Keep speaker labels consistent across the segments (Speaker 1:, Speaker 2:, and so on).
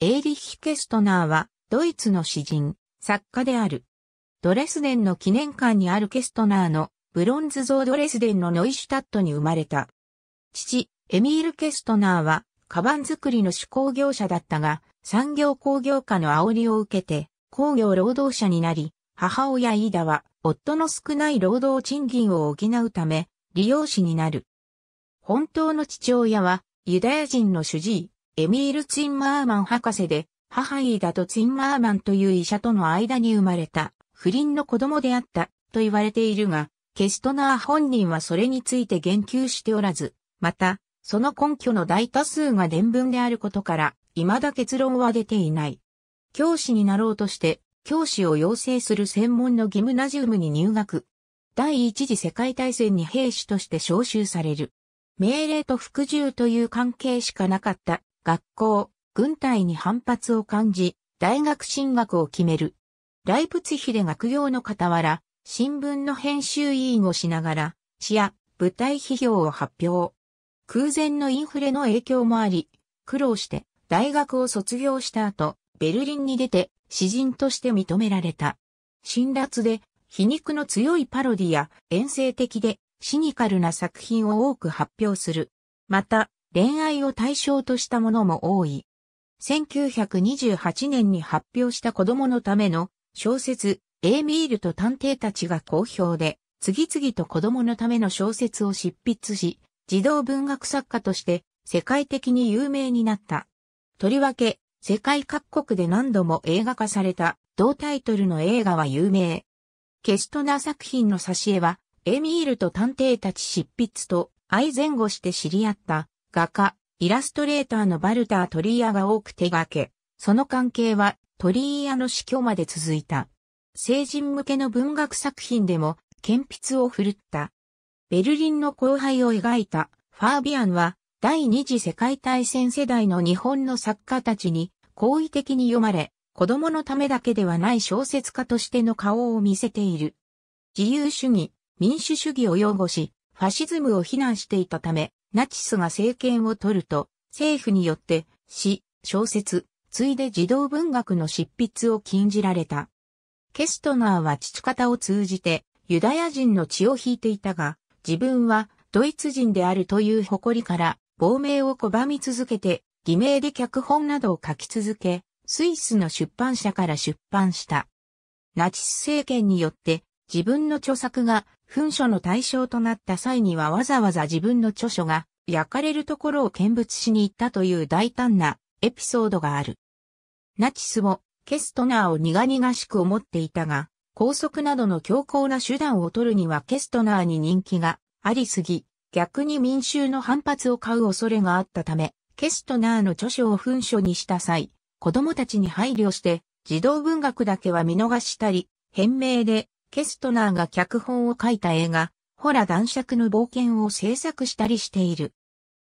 Speaker 1: エーリヒ・ケストナーは、ドイツの詩人、作家である。ドレスデンの記念館にあるケストナーのブロンズ像ドレスデンのノイシュタットに生まれた。父、エミール・ケストナーは、カバン作りの手工業者だったが、産業工業家の煽りを受けて、工業労働者になり、母親イーダは、夫の少ない労働賃金を補うため、利用士になる。本当の父親は、ユダヤ人の主治医、エミール・ツィンマーマン博士で、母イーダとツィンマーマンという医者との間に生まれた、不倫の子供であった、と言われているが、ケストナー本人はそれについて言及しておらず、また、その根拠の大多数が伝聞であることから、未だ結論は出ていない。教師になろうとして、教師を養成する専門のギムナジウムに入学。第一次世界大戦に兵士として召集される。命令と服従という関係しかなかった学校、軍隊に反発を感じ、大学進学を決める。ライプツヒで学業の傍ら、新聞の編集委員をしながら、詩や舞台批評を発表。空前のインフレの影響もあり、苦労して大学を卒業した後、ベルリンに出て詩人として認められた。辛辣で皮肉の強いパロディや遠征的でシニカルな作品を多く発表する。また、恋愛を対象としたものも多い。1928年に発表した子供のための小説、エーミールと探偵たちが好評で、次々と子供のための小説を執筆し、児童文学作家として世界的に有名になった。とりわけ、世界各国で何度も映画化された同タイトルの映画は有名。ケストナー作品の挿絵は、エミールと探偵たち執筆と愛前後して知り合った画家、イラストレーターのバルター・トリーヤが多く手掛け、その関係はトリーヤの死去まで続いた。成人向けの文学作品でも鉛筆を振るった。ベルリンの後輩を描いたファービアンは第二次世界大戦世代の日本の作家たちに好意的に読まれ、子供のためだけではない小説家としての顔を見せている。自由主義、民主主義を擁護し、ファシズムを非難していたため、ナチスが政権を取ると、政府によって詩、小説、ついで児童文学の執筆を禁じられた。ケストナーは父方を通じてユダヤ人の血を引いていたが、自分はドイツ人であるという誇りから亡命を拒み続けて、偽名で脚本などを書き続け、スイスの出版社から出版した。ナチス政権によって自分の著作が噴書の対象となった際にはわざわざ自分の著書が焼かれるところを見物しに行ったという大胆なエピソードがある。ナチスもケストナーを苦々しく思っていたが、拘束などの強硬な手段を取るにはケストナーに人気がありすぎ、逆に民衆の反発を買う恐れがあったため、ケストナーの著書を噴書にした際、子供たちに配慮して、児童文学だけは見逃したり、変名でケストナーが脚本を書いた映画、ホラ男爵の冒険を制作したりしている。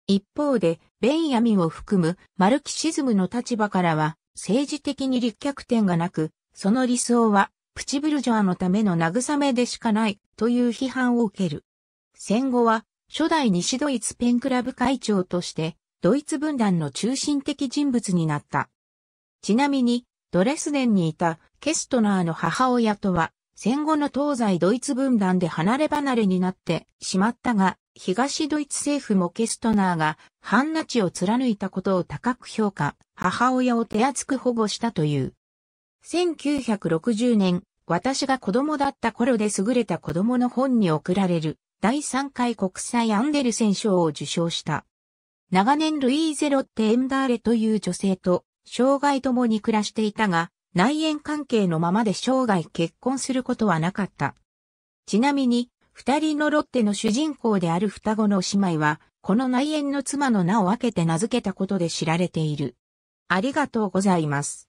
Speaker 1: 一方で、ベンヤミンを含むマルキシズムの立場からは、政治的に立脚点がなく、その理想は、プチブルジョアのための慰めでしかない、という批判を受ける。戦後は、初代西ドイツペンクラブ会長として、ドイツ分断の中心的人物になった。ちなみに、ドレスデンにいたケストナーの母親とは、戦後の東西ドイツ分断で離れ離れになってしまったが、東ドイツ政府もケストナーが反ナチを貫いたことを高く評価、母親を手厚く保護したという。1960年、私が子供だった頃で優れた子供の本に贈られる第3回国際アンデルセン賞を受賞した。長年ルイーゼロッテ・エンダーレという女性と、障害ともに暮らしていたが、内縁関係のままで生涯結婚することはなかった。ちなみに、二人のロッテの主人公である双子の姉妹は、この内縁の妻の名を分けて名付けたことで知られている。ありがとうございます。